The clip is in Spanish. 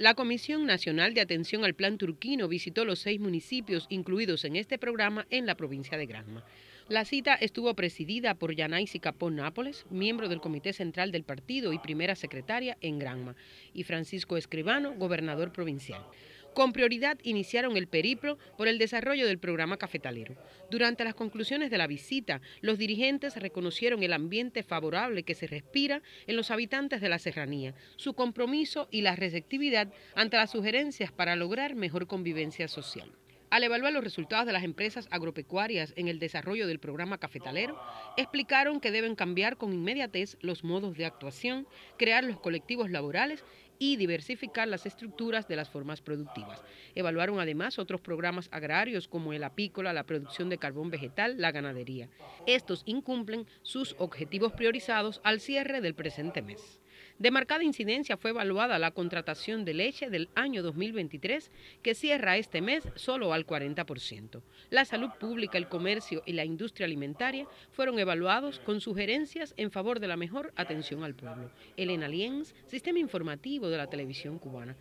La Comisión Nacional de Atención al Plan Turquino visitó los seis municipios incluidos en este programa en la provincia de Granma. La cita estuvo presidida por Yanaisi Capón Nápoles, miembro del Comité Central del Partido y primera secretaria en Granma, y Francisco Escribano, gobernador provincial. Con prioridad iniciaron el periplo por el desarrollo del programa cafetalero. Durante las conclusiones de la visita, los dirigentes reconocieron el ambiente favorable que se respira en los habitantes de la serranía, su compromiso y la receptividad ante las sugerencias para lograr mejor convivencia social. Al evaluar los resultados de las empresas agropecuarias en el desarrollo del programa cafetalero, explicaron que deben cambiar con inmediatez los modos de actuación, crear los colectivos laborales y diversificar las estructuras de las formas productivas. Evaluaron además otros programas agrarios como el apícola, la producción de carbón vegetal, la ganadería. Estos incumplen sus objetivos priorizados al cierre del presente mes. De marcada incidencia fue evaluada la contratación de leche del año 2023, que cierra este mes solo al 40%. La salud pública, el comercio y la industria alimentaria fueron evaluados con sugerencias en favor de la mejor atención al pueblo. Elena Lienz, Sistema Informativo de la Televisión Cubana.